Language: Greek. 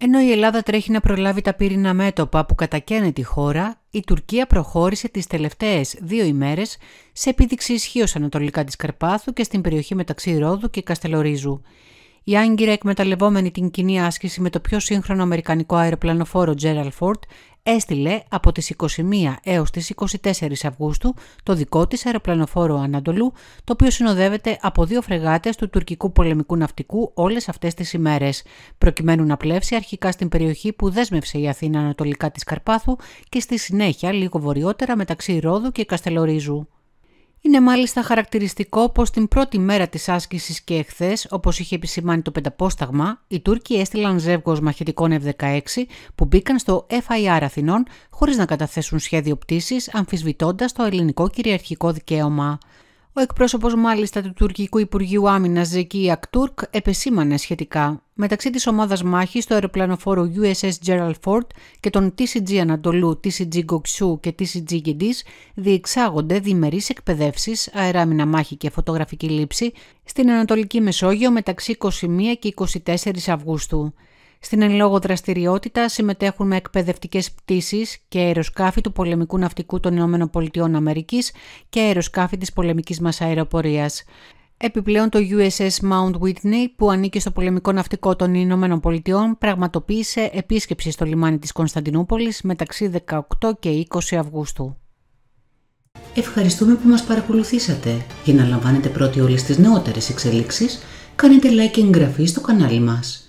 Ενώ η Ελλάδα τρέχει να προλάβει τα πύρινα μέτωπα που κατακαίνε τη χώρα, η Τουρκία προχώρησε τις τελευταίες δύο ημέρες σε επίδειξη ισχύω ανατολικά της Καρπάθου και στην περιοχή μεταξύ Ρόδου και Καστελορίζου. Η Άγκυρα, εκμεταλλευόμενη την κοινή άσκηση με το πιο σύγχρονο αμερικανικό αεροπλανοφόρο Gerald Ford, έστειλε από τις 21 έως τις 24 Αυγούστου το δικό της αεροπλανοφόρο Ανατολού, το οποίο συνοδεύεται από δύο φρεγάτες του τουρκικού πολεμικού ναυτικού όλες αυτές τις ημέρες, προκειμένου να πλεύσει αρχικά στην περιοχή που δέσμευσε η Αθήνα ανατολικά της Καρπάθου και στη συνέχεια λίγο βορειότερα μεταξύ Ρόδου και Καστελορίζου. Είναι μάλιστα χαρακτηριστικό πως την πρώτη μέρα της άσκησης και εχθές, όπως είχε επισημάνει το Πενταπόσταγμα, οι Τούρκοι έστειλαν ζεύγος μαχητικών F-16 που μπήκαν στο FIR Αθηνών χωρίς να καταθέσουν σχέδιο πτήσης αμφισβητώντας το ελληνικό κυριαρχικό δικαίωμα. Ο εκπρόσωπος μάλιστα του τουρκικού Υπουργείου Άμυνας Ζεκί Ακτούρκ επεσήμανε σχετικά. Μεταξύ της ομάδας μάχης του αεροπλανοφόρου USS Gerald Ford και των TCG Ανατολού, TCG Goxu και TCG Gidis διεξάγονται διμερείς εκπαιδεύσεις, αεράμινα μάχη και φωτογραφική λήψη στην Ανατολική Μεσόγειο μεταξύ 21 και 24 Αυγούστου. Στην εν λόγω δραστηριότητα συμμετέχουν με εκπαιδευτικές πτήσεις και αεροσκάφη του πολεμικού ναυτικού των ΗΠΑ και αεροσκάφη της Πολεμικής μας αεροπορίας. Επιπλέον το USS Mount Whitney που ανήκει στο πολεμικό ναυτικό των Ηνωμένων Πολιτειών πραγματοποίησε επίσκεψη στο λιμάνι της Κωνσταντινούπολης μεταξύ 18 και 20 Αυγούστου. Ευχαριστούμε που μας παρακολουθήσατε. Για να λαμβάνετε πρώτοι όλες τις νεότερες εξελίξεις, κάνετε like και εγγραφή στο κανάλι μας.